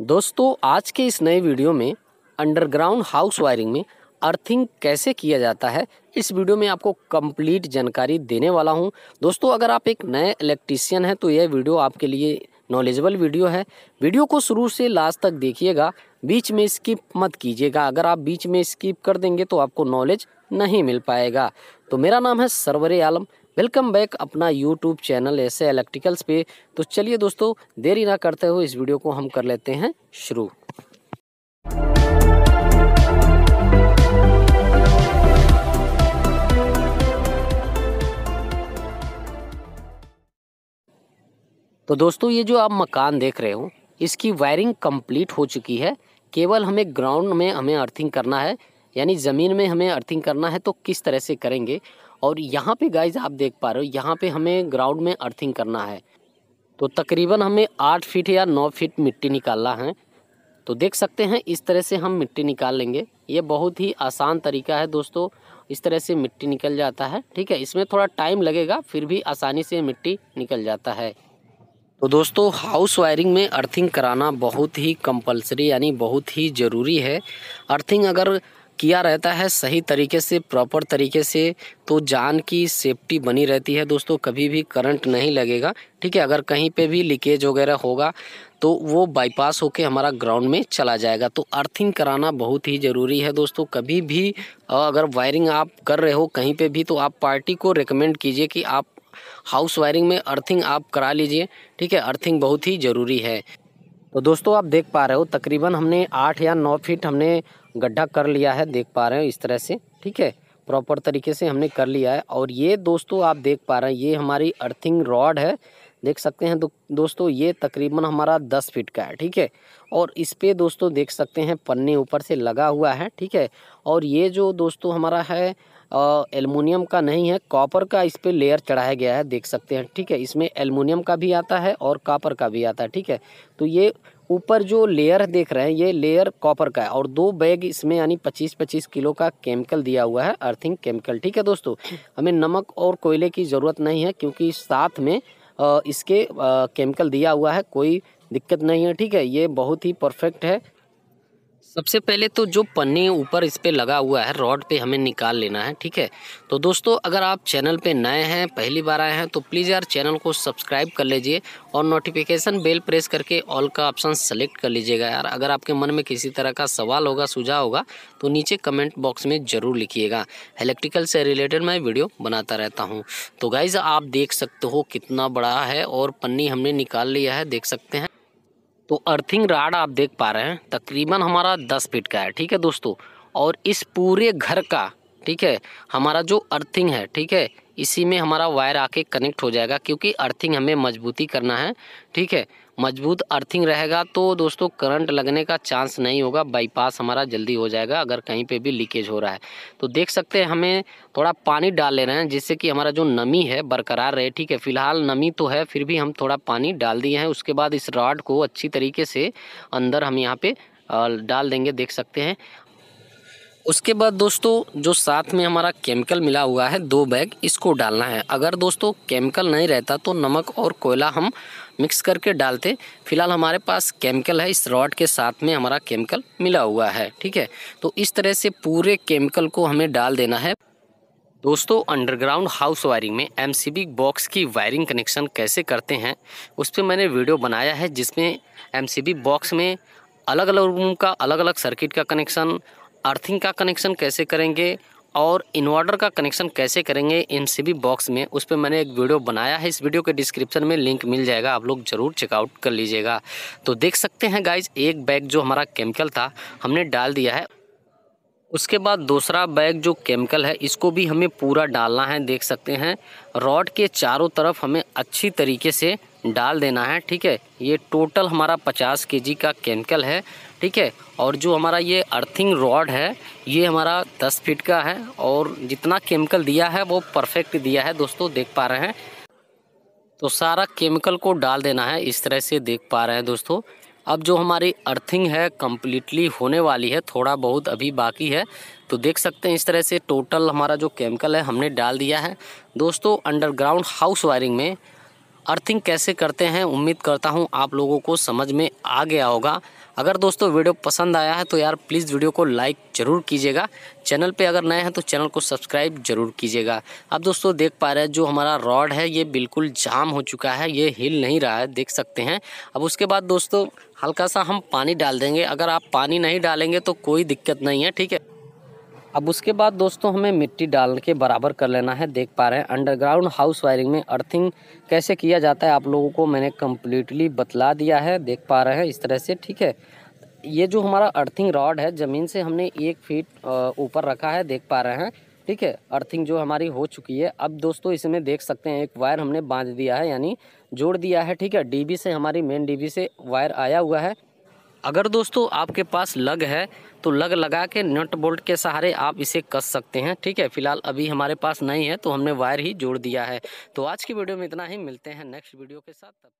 दोस्तों आज के इस नए वीडियो में अंडरग्राउंड हाउस वायरिंग में अर्थिंग कैसे किया जाता है इस वीडियो में आपको कंप्लीट जानकारी देने वाला हूं दोस्तों अगर आप एक नए इलेक्ट्रीशियन हैं तो यह वीडियो आपके लिए नॉलेजेबल वीडियो है वीडियो को शुरू से लास्ट तक देखिएगा बीच में स्किप मत कीजिएगा अगर आप बीच में स्किप कर देंगे तो आपको नॉलेज नहीं मिल पाएगा तो मेरा नाम है सरवरे आलम वेलकम बैक अपना यूट्यूब चैनल ऐसे इलेक्ट्रिकल्स पे तो चलिए दोस्तों देरी ना करते हुए इस वीडियो को हम कर लेते हैं शुरू तो दोस्तों ये जो आप मकान देख रहे हो इसकी वायरिंग कंप्लीट हो चुकी है केवल हमें ग्राउंड में हमें अर्थिंग करना है यानी ज़मीन में हमें अर्थिंग करना है तो किस तरह से करेंगे और यहाँ पे गाइज आप देख पा रहे हो यहाँ पे हमें ग्राउंड में अर्थिंग करना है तो तकरीबन हमें आठ फीट या नौ फीट मिट्टी निकालना है तो देख सकते हैं इस तरह से हम मिट्टी निकाल लेंगे ये बहुत ही आसान तरीका है दोस्तों इस तरह से मिट्टी निकल जाता है ठीक है इसमें थोड़ा टाइम लगेगा फिर भी आसानी से मिट्टी निकल जाता है तो दोस्तों हाउस वायरिंग में अर्थिंग कराना बहुत ही कंपलसरी यानी बहुत ही ज़रूरी है अर्थिंग अगर किया रहता है सही तरीके से प्रॉपर तरीके से तो जान की सेफ्टी बनी रहती है दोस्तों कभी भी करंट नहीं लगेगा ठीक है अगर कहीं पे भी लीकेज वगैरह होगा तो वो बाईपास होके हमारा ग्राउंड में चला जाएगा तो अर्थिंग कराना बहुत ही ज़रूरी है दोस्तों कभी भी अगर वायरिंग आप कर रहे हो कहीं पर भी तो आप पार्टी को रिकमेंड कीजिए कि आप हाउस वायरिंग में अर्थिंग आप करा लीजिए ठीक है अर्थिंग बहुत ही ज़रूरी है तो दोस्तों आप देख पा रहे हो तकरीबन हमने आठ या नौ फीट हमने गड्ढा कर लिया है देख पा रहे हैं इस तरह से ठीक है प्रॉपर तरीके से हमने कर लिया है और ये दोस्तों आप देख पा रहे हैं ये हमारी अर्थिंग रॉड है देख सकते हैं दोस्तों ये तकरीबन हमारा दस फीट का है ठीक है और इस पर दोस्तों देख सकते हैं पन्ने ऊपर से लगा हुआ है ठीक है और ये जो दोस्तों हमारा है एलमिनियम का नहीं है कॉपर का इस पर लेयर चढ़ाया गया है देख सकते हैं ठीक है इसमें एलमुनियम का भी आता है और कॉपर का भी आता है ठीक है तो ये ऊपर जो लेयर देख रहे हैं ये लेयर कॉपर का है और दो बैग इसमें यानी पच्चीस पच्चीस किलो का केमिकल दिया हुआ है अर्थिंग केमिकल ठीक है दोस्तों हमें नमक और कोयले की ज़रूरत नहीं है क्योंकि साथ में इसके केमिकल दिया हुआ है कोई दिक्कत नहीं है ठीक है ये बहुत ही परफेक्ट है सबसे पहले तो जो पन्नी ऊपर इस पर लगा हुआ है रॉड पे हमें निकाल लेना है ठीक है तो दोस्तों अगर आप चैनल पे नए हैं पहली बार आए हैं तो प्लीज़ यार चैनल को सब्सक्राइब कर लीजिए और नोटिफिकेशन बेल प्रेस करके ऑल का ऑप्शन सेलेक्ट कर लीजिएगा यार अगर आपके मन में किसी तरह का सवाल होगा सुझाव होगा तो नीचे कमेंट बॉक्स में ज़रूर लिखिएगा इलेक्ट्रिकल से रिलेटेड मैं वीडियो बनाता रहता हूँ तो गाइज़ आप देख सकते हो कितना बड़ा है और पन्नी हमने निकाल लिया है देख सकते हैं तो अर्थिंग राड आप देख पा रहे हैं तकरीबन हमारा दस फीट का है ठीक है दोस्तों और इस पूरे घर का ठीक है हमारा जो अर्थिंग है ठीक है इसी में हमारा वायर आके कनेक्ट हो जाएगा क्योंकि अर्थिंग हमें मजबूती करना है ठीक है मजबूत अर्थिंग रहेगा तो दोस्तों करंट लगने का चांस नहीं होगा बाईपास हमारा जल्दी हो जाएगा अगर कहीं पे भी लीकेज हो रहा है तो देख सकते हैं हमें थोड़ा पानी डाल ले रहे हैं जिससे कि हमारा जो नमी है बरकरार रहे ठीक है फिलहाल नमी तो है फिर भी हम थोड़ा पानी डाल दिए हैं उसके बाद इस रॉड को अच्छी तरीके से अंदर हम यहाँ पर डाल देंगे देख सकते हैं उसके बाद दोस्तों जो साथ में हमारा केमिकल मिला हुआ है दो बैग इसको डालना है अगर दोस्तों केमिकल नहीं रहता तो नमक और कोयला हम मिक्स करके डालते फिलहाल हमारे पास केमिकल है इस रॉड के साथ में हमारा केमिकल मिला हुआ है ठीक है तो इस तरह से पूरे केमिकल को हमें डाल देना है दोस्तों अंडरग्राउंड हाउस वायरिंग में एम बॉक्स की वायरिंग कनेक्शन कैसे करते हैं उस पर मैंने वीडियो बनाया है जिसमें एम बॉक्स में अलग अलग रूम का अलग अलग सर्किट का कनेक्शन अर्थिंग का कनेक्शन कैसे करेंगे और इन्वर्टर का कनेक्शन कैसे करेंगे एम बॉक्स में उस पर मैंने एक वीडियो बनाया है इस वीडियो के डिस्क्रिप्शन में लिंक मिल जाएगा आप लोग ज़रूर चेकआउट कर लीजिएगा तो देख सकते हैं गाइज एक बैग जो हमारा केमिकल था हमने डाल दिया है उसके बाद दूसरा बैग जो केमिकल है इसको भी हमें पूरा डालना है देख सकते हैं रॉड के चारों तरफ हमें अच्छी तरीके से डाल देना है ठीक है ये टोटल हमारा के जी का केमिकल है ठीक है और जो हमारा ये अर्थिंग रॉड है ये हमारा दस फीट का है और जितना केमिकल दिया है वो परफेक्ट दिया है दोस्तों देख पा रहे हैं तो सारा केमिकल को डाल देना है इस तरह से देख पा रहे हैं दोस्तों अब जो हमारी अर्थिंग है कम्प्लीटली होने वाली है थोड़ा बहुत अभी बाकी है तो देख सकते हैं इस तरह से टोटल हमारा जो केमिकल है हमने डाल दिया है दोस्तों अंडरग्राउंड हाउस वायरिंग में अर्थिंग कैसे करते हैं उम्मीद करता हूँ आप लोगों को समझ में आ गया होगा अगर दोस्तों वीडियो पसंद आया है तो यार प्लीज़ वीडियो को लाइक ज़रूर कीजिएगा चैनल पे अगर नए हैं तो चैनल को सब्सक्राइब जरूर कीजिएगा अब दोस्तों देख पा रहे हैं जो हमारा रॉड है ये बिल्कुल जाम हो चुका है ये हिल नहीं रहा है देख सकते हैं अब उसके बाद दोस्तों हल्का सा हम पानी डाल देंगे अगर आप पानी नहीं डालेंगे तो कोई दिक्कत नहीं है ठीक है अब उसके बाद दोस्तों हमें मिट्टी डाल के बराबर कर लेना है देख पा रहे हैं अंडरग्राउंड हाउस वायरिंग में अर्थिंग कैसे किया जाता है आप लोगों को मैंने कम्प्लीटली बतला दिया है देख पा रहे हैं इस तरह से ठीक है ये जो हमारा अर्थिंग रॉड है ज़मीन से हमने एक फीट ऊपर रखा है देख पा रहे हैं ठीक है अर्थिंग जो हमारी हो चुकी है अब दोस्तों इसमें देख सकते हैं एक वायर हमने बांध दिया है यानी जोड़ दिया है ठीक है डीबी से हमारी मेन डीबी से वायर आया हुआ है अगर दोस्तों आपके पास लग है तो लग लगा के नट बोल्ट के सहारे आप इसे कस सकते हैं ठीक है फिलहाल अभी हमारे पास नहीं है तो हमने वायर ही जोड़ दिया है तो आज की वीडियो में इतना ही मिलते हैं नेक्स्ट वीडियो के साथ तब